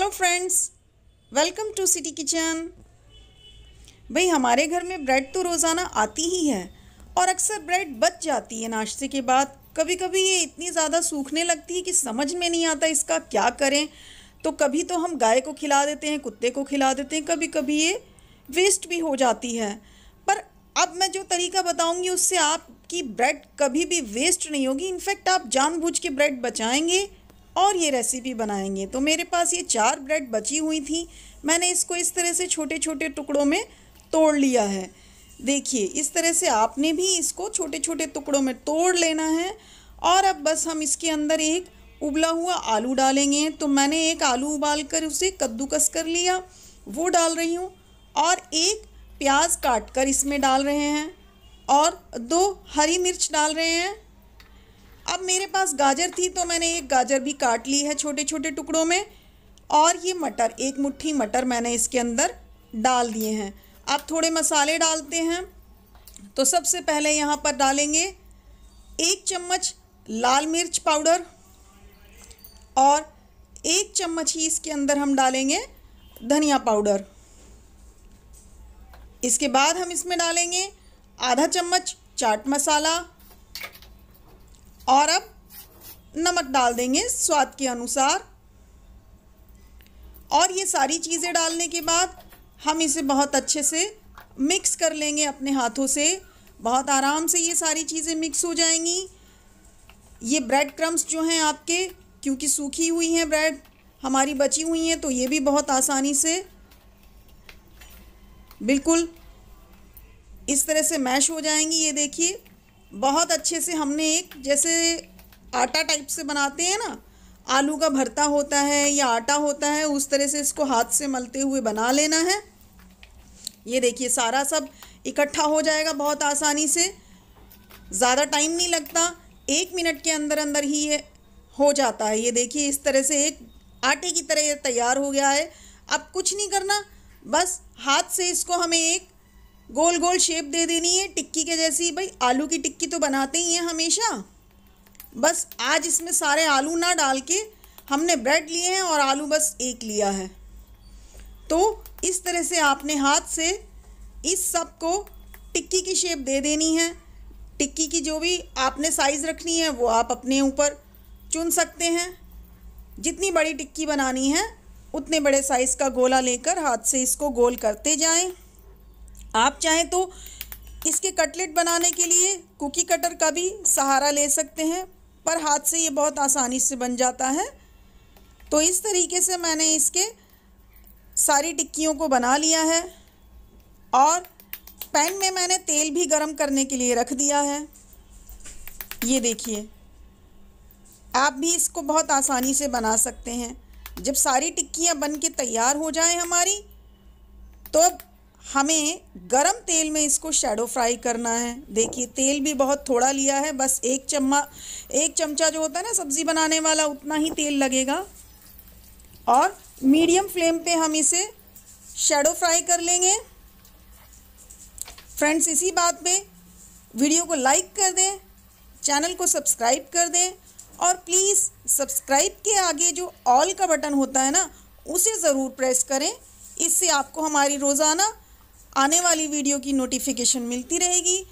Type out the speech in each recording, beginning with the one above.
Hello friends welcome to city kitchen भाई हमारे घर में ब्रेड तो रोज़ाना आती ही है और अक्सर ब्रेड बच जाती है नाश्ते के बाद कभी कभी ये इतनी ज़्यादा सूखने लगती है कि समझ में नहीं आता इसका क्या करें तो कभी तो हम गाय को खिला देते हैं कुत्ते को खिला देते हैं कभी कभी ये वेस्ट भी हो जाती है पर अब मैं जो तरीका बताऊँगी उससे आपकी ब्रेड कभी भी वेस्ट नहीं होगी इनफैक्ट आप जानबूझ के ब्रेड बचाएंगे और ये रेसिपी बनाएंगे तो मेरे पास ये चार ब्रेड बची हुई थी मैंने इसको इस तरह से छोटे छोटे टुकड़ों में तोड़ लिया है देखिए इस तरह से आपने भी इसको छोटे छोटे टुकड़ों में तोड़ लेना है और अब बस हम इसके अंदर एक उबला हुआ आलू डालेंगे तो मैंने एक आलू उबाल कर उसे कद्दूकस कर लिया वो डाल रही हूँ और एक प्याज काट कर इसमें डाल रहे हैं और दो हरी मिर्च डाल रहे हैं अब मेरे पास गाजर थी तो मैंने एक गाजर भी काट ली है छोटे छोटे टुकड़ों में और ये मटर एक मुट्ठी मटर मैंने इसके अंदर डाल दिए हैं अब थोड़े मसाले डालते हैं तो सबसे पहले यहाँ पर डालेंगे एक चम्मच लाल मिर्च पाउडर और एक चम्मच ही इसके अंदर हम डालेंगे धनिया पाउडर इसके बाद हम इसमें डालेंगे आधा चम्मच चाट मसाला और अब नमक डाल देंगे स्वाद के अनुसार और ये सारी चीज़ें डालने के बाद हम इसे बहुत अच्छे से मिक्स कर लेंगे अपने हाथों से बहुत आराम से ये सारी चीज़ें मिक्स हो जाएंगी ये ब्रेड क्रम्स जो हैं आपके क्योंकि सूखी हुई हैं ब्रेड हमारी बची हुई हैं तो ये भी बहुत आसानी से बिल्कुल इस तरह से मैश हो जाएंगी ये देखिए बहुत अच्छे से हमने एक जैसे आटा टाइप से बनाते हैं ना आलू का भरता होता है या आटा होता है उस तरह से इसको हाथ से मलते हुए बना लेना है ये देखिए सारा सब इकट्ठा हो जाएगा बहुत आसानी से ज़्यादा टाइम नहीं लगता एक मिनट के अंदर अंदर ही ये हो जाता है ये देखिए इस तरह से एक आटे की तरह ये तैयार हो गया है अब कुछ नहीं करना बस हाथ से इसको हमें एक गोल गोल शेप दे देनी है टिक्की के जैसी भाई आलू की टिक्की तो बनाते ही हैं हमेशा बस आज इसमें सारे आलू ना डाल के हमने ब्रेड लिए हैं और आलू बस एक लिया है तो इस तरह से आपने हाथ से इस सब को टिक्की की शेप दे देनी है टिक्की की जो भी आपने साइज़ रखनी है वो आप अपने ऊपर चुन सकते हैं जितनी बड़ी टिक्की बनानी है उतने बड़े साइज़ का गोला लेकर हाथ से इसको गोल करते जाएं आप चाहें तो इसके कटलेट बनाने के लिए कुकी कटर का भी सहारा ले सकते हैं पर हाथ से ये बहुत आसानी से बन जाता है तो इस तरीके से मैंने इसके सारी टिक्कियों को बना लिया है और पैन में मैंने तेल भी गरम करने के लिए रख दिया है ये देखिए आप भी इसको बहुत आसानी से बना सकते हैं जब सारी टिक्कियाँ बन के तैयार हो जाएं हमारी तो अब हमें गरम तेल में इसको शेडो फ्राई करना है देखिए तेल भी बहुत थोड़ा लिया है बस एक चम्मा एक चमचा जो होता है ना सब्ज़ी बनाने वाला उतना ही तेल लगेगा और मीडियम फ्लेम पे हम इसे शेडो फ्राई कर लेंगे फ्रेंड्स इसी बात पे वीडियो को लाइक कर दें चैनल को सब्सक्राइब कर दें और प्लीज़ सब्सक्राइब के आगे जो ऑल का बटन होता है ना उसे ज़रूर प्रेस करें इससे आपको हमारी रोज़ाना आने वाली वीडियो की नोटिफिकेशन मिलती रहेगी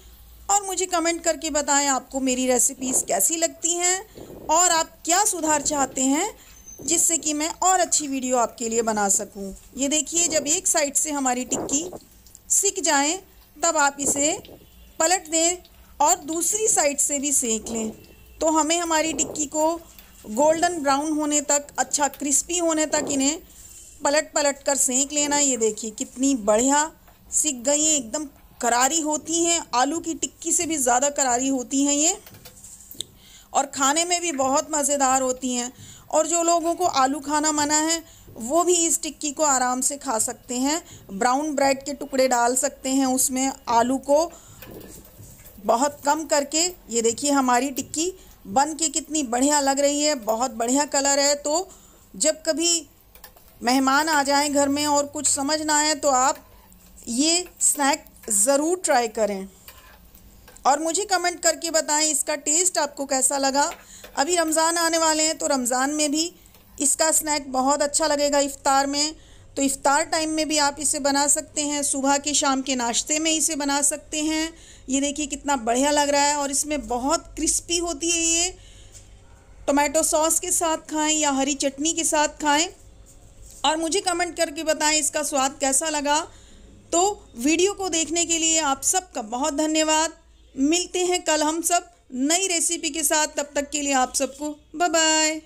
और मुझे कमेंट करके बताएं आपको मेरी रेसिपीज़ कैसी लगती हैं और आप क्या सुधार चाहते हैं जिससे कि मैं और अच्छी वीडियो आपके लिए बना सकूं। ये देखिए जब एक साइड से हमारी टिक्की सिक जाए तब आप इसे पलट दें और दूसरी साइड से भी सेक लें तो हमें हमारी टिक्की को गोल्डन ब्राउन होने तक अच्छा क्रिस्पी होने तक इन्हें पलट पलट कर सेंक लेना ये देखिए कितनी बढ़िया सीख गई हैं एकदम करारी होती हैं आलू की टिक्की से भी ज़्यादा करारी होती हैं ये और खाने में भी बहुत मज़ेदार होती हैं और जो लोगों को आलू खाना मना है वो भी इस टिक्की को आराम से खा सकते हैं ब्राउन ब्रेड के टुकड़े डाल सकते हैं उसमें आलू को बहुत कम करके ये देखिए हमारी टिक्की बन के कितनी बढ़िया लग रही है बहुत बढ़िया कलर है तो जब कभी मेहमान आ जाएं घर में और कुछ समझ ना आए तो आप ये स्नैक ज़रूर ट्राई करें और मुझे कमेंट करके बताएं इसका टेस्ट आपको कैसा लगा अभी रमज़ान आने वाले हैं तो रमज़ान में भी इसका स्नैक बहुत अच्छा लगेगा इफ़ार में तो इफ़ार टाइम में भी आप इसे बना सकते हैं सुबह के शाम के नाश्ते में इसे बना सकते हैं ये देखिए कितना बढ़िया लग रहा है और इसमें बहुत क्रिस्पी होती है ये टोमेटो सॉस के साथ खाएं या हरी चटनी के साथ खाएं और मुझे कमेंट करके बताएं इसका स्वाद कैसा लगा तो वीडियो को देखने के लिए आप सबका बहुत धन्यवाद मिलते हैं कल हम सब नई रेसिपी के साथ तब तक के लिए आप सबको बाय बाय